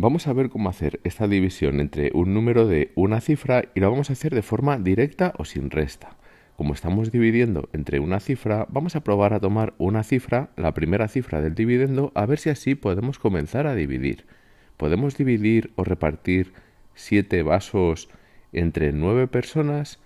Vamos a ver cómo hacer esta división entre un número de una cifra y lo vamos a hacer de forma directa o sin resta. Como estamos dividiendo entre una cifra, vamos a probar a tomar una cifra, la primera cifra del dividendo, a ver si así podemos comenzar a dividir. ¿Podemos dividir o repartir 7 vasos entre 9 personas?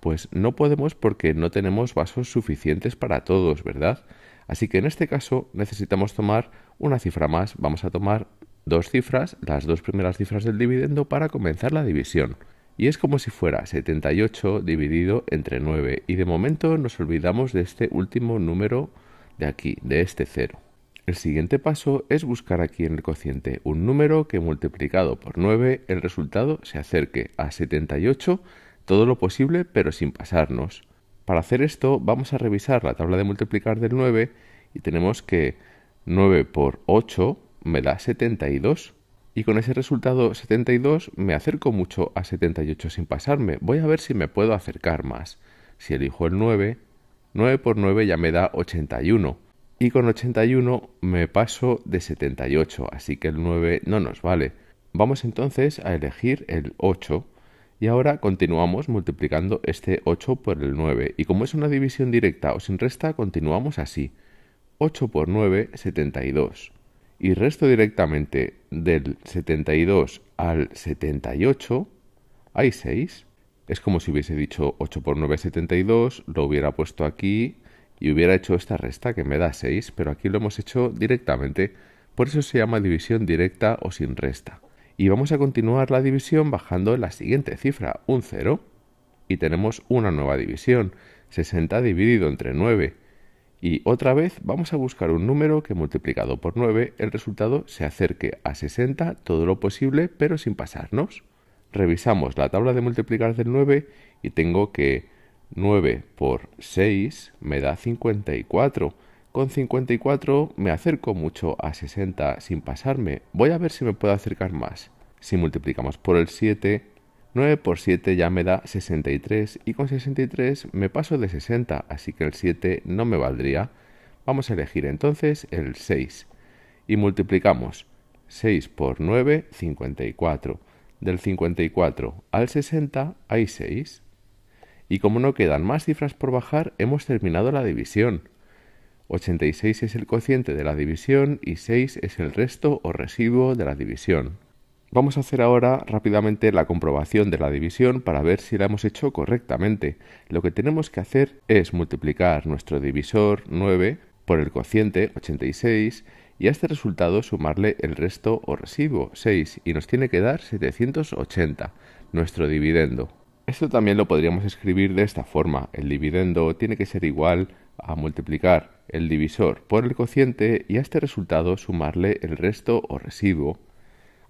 Pues no podemos porque no tenemos vasos suficientes para todos, ¿verdad? Así que en este caso necesitamos tomar una cifra más, vamos a tomar dos cifras, las dos primeras cifras del dividendo para comenzar la división. Y es como si fuera 78 dividido entre 9 y de momento nos olvidamos de este último número de aquí, de este 0. El siguiente paso es buscar aquí en el cociente un número que multiplicado por 9 el resultado se acerque a 78 todo lo posible pero sin pasarnos. Para hacer esto vamos a revisar la tabla de multiplicar del 9 y tenemos que 9 por 8 me da 72. Y con ese resultado 72 me acerco mucho a 78 sin pasarme. Voy a ver si me puedo acercar más. Si elijo el 9, 9 por 9 ya me da 81. Y con 81 me paso de 78, así que el 9 no nos vale. Vamos entonces a elegir el 8 y ahora continuamos multiplicando este 8 por el 9. Y como es una división directa o sin resta, continuamos así. 8 por 9, 72 y resto directamente del 72 al 78, hay 6. Es como si hubiese dicho 8 por 9 es 72, lo hubiera puesto aquí y hubiera hecho esta resta que me da 6, pero aquí lo hemos hecho directamente, por eso se llama división directa o sin resta. Y vamos a continuar la división bajando la siguiente cifra, un 0, y tenemos una nueva división, 60 dividido entre 9, y otra vez vamos a buscar un número que multiplicado por 9 el resultado se acerque a 60 todo lo posible pero sin pasarnos. Revisamos la tabla de multiplicar del 9 y tengo que 9 por 6 me da 54. Con 54 me acerco mucho a 60 sin pasarme. Voy a ver si me puedo acercar más. Si multiplicamos por el 7 9 por 7 ya me da 63 y con 63 me paso de 60, así que el 7 no me valdría. Vamos a elegir entonces el 6 y multiplicamos 6 por 9, 54. Del 54 al 60 hay 6. Y como no quedan más cifras por bajar, hemos terminado la división. 86 es el cociente de la división y 6 es el resto o residuo de la división. Vamos a hacer ahora rápidamente la comprobación de la división para ver si la hemos hecho correctamente. Lo que tenemos que hacer es multiplicar nuestro divisor 9 por el cociente 86 y a este resultado sumarle el resto o residuo 6 y nos tiene que dar 780, nuestro dividendo. Esto también lo podríamos escribir de esta forma. El dividendo tiene que ser igual a multiplicar el divisor por el cociente y a este resultado sumarle el resto o residuo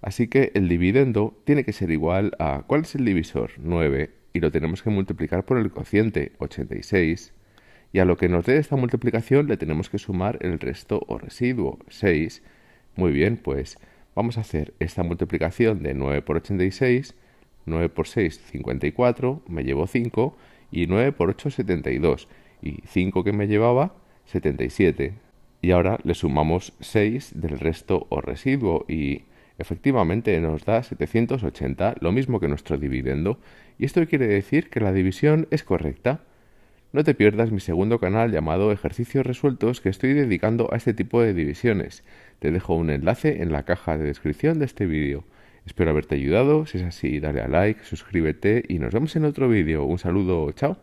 Así que el dividendo tiene que ser igual a... ¿Cuál es el divisor? 9. Y lo tenemos que multiplicar por el cociente, 86. Y a lo que nos dé esta multiplicación le tenemos que sumar el resto o residuo, 6. Muy bien, pues vamos a hacer esta multiplicación de 9 por 86. 9 por 6, 54. Me llevo 5. Y 9 por 8, 72. Y 5 que me llevaba, 77. Y ahora le sumamos 6 del resto o residuo y efectivamente nos da 780, lo mismo que nuestro dividendo, y esto quiere decir que la división es correcta. No te pierdas mi segundo canal llamado Ejercicios Resueltos que estoy dedicando a este tipo de divisiones. Te dejo un enlace en la caja de descripción de este vídeo. Espero haberte ayudado, si es así dale a like, suscríbete y nos vemos en otro vídeo. Un saludo, chao.